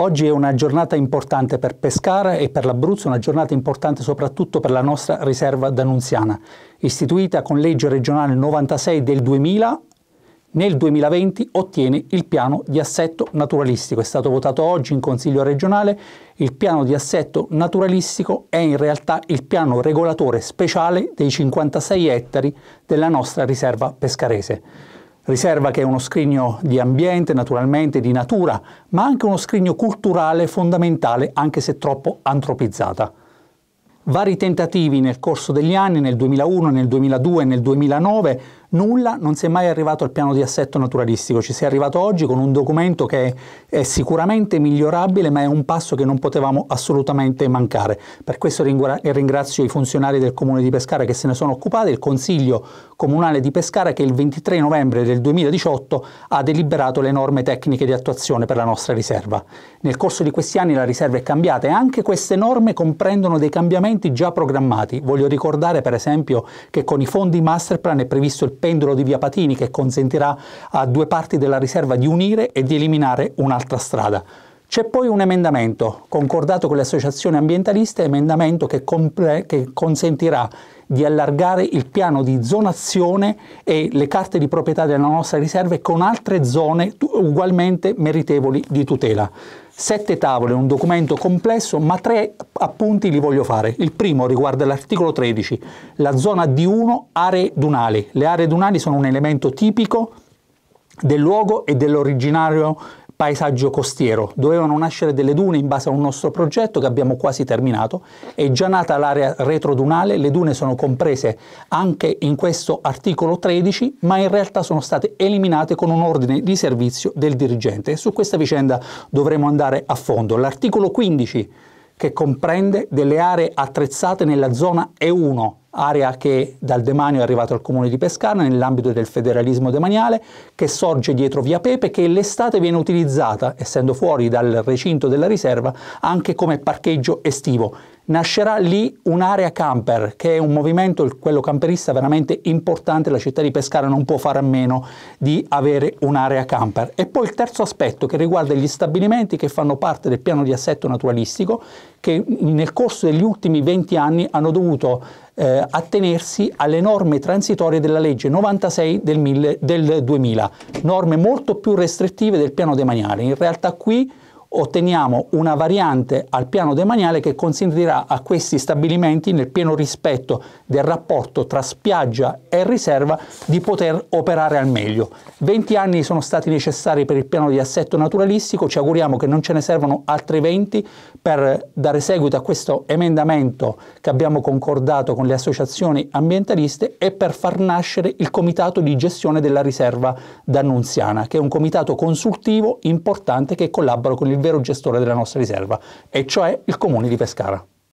Oggi è una giornata importante per Pescara e per l'Abruzzo, una giornata importante soprattutto per la nostra riserva danunziana, istituita con legge regionale 96 del 2000 nel 2020 ottiene il piano di assetto naturalistico. È stato votato oggi in Consiglio regionale. Il piano di assetto naturalistico è in realtà il piano regolatore speciale dei 56 ettari della nostra riserva pescarese. Riserva che è uno scrigno di ambiente, naturalmente, di natura, ma anche uno scrigno culturale fondamentale, anche se troppo antropizzata. Vari tentativi nel corso degli anni, nel 2001, nel 2002 e nel 2009, Nulla, non si è mai arrivato al piano di assetto naturalistico, ci si è arrivato oggi con un documento che è sicuramente migliorabile, ma è un passo che non potevamo assolutamente mancare. Per questo ringrazio i funzionari del Comune di Pescara che se ne sono occupati, il Consiglio Comunale di Pescara che il 23 novembre del 2018 ha deliberato le norme tecniche di attuazione per la nostra riserva. Nel corso di questi anni la riserva è cambiata e anche queste norme comprendono dei cambiamenti già programmati. Voglio ricordare per esempio che con i fondi Masterplan è previsto il pendolo di Via Patini che consentirà a due parti della riserva di unire e di eliminare un'altra strada. C'è poi un emendamento concordato con le associazioni ambientaliste, emendamento che, che, consentirà di allargare il piano di zonazione e le carte di proprietà della nostra riserva con altre zone ugualmente meritevoli di tutela. Sette tavole, un documento complesso, ma tre appunti li voglio fare. Il primo riguarda l'articolo 13, la zona D1, aree dunali. Le aree dunali sono un elemento tipico del luogo e dell'originario paesaggio costiero. Dovevano nascere delle dune in base a un nostro progetto che abbiamo quasi terminato. È già nata l'area retrodunale, le dune sono comprese anche in questo articolo 13, ma in realtà sono state eliminate con un ordine di servizio del dirigente. E su questa vicenda dovremo andare a fondo. L'articolo 15 che comprende delle aree attrezzate nella zona E1 area che dal demanio è arrivata al comune di Pescara nell'ambito del federalismo demaniale, che sorge dietro via Pepe, che l'estate viene utilizzata, essendo fuori dal recinto della riserva, anche come parcheggio estivo nascerà lì un'area camper, che è un movimento, quello camperista, veramente importante, la città di Pescara non può fare a meno di avere un'area camper. E poi il terzo aspetto che riguarda gli stabilimenti che fanno parte del piano di assetto naturalistico, che nel corso degli ultimi 20 anni hanno dovuto eh, attenersi alle norme transitorie della legge 96 del, mille, del 2000, norme molto più restrittive del piano demaniale. In realtà qui otteniamo una variante al piano demaniale che consentirà a questi stabilimenti, nel pieno rispetto del rapporto tra spiaggia e riserva, di poter operare al meglio. 20 anni sono stati necessari per il piano di assetto naturalistico, ci auguriamo che non ce ne servano altri 20 per dare seguito a questo emendamento che abbiamo concordato con le associazioni ambientaliste e per far nascere il comitato di gestione della riserva d'Annunziana, che è un comitato consultivo importante che collabora con il il vero gestore della nostra riserva, e cioè il comune di Pescara.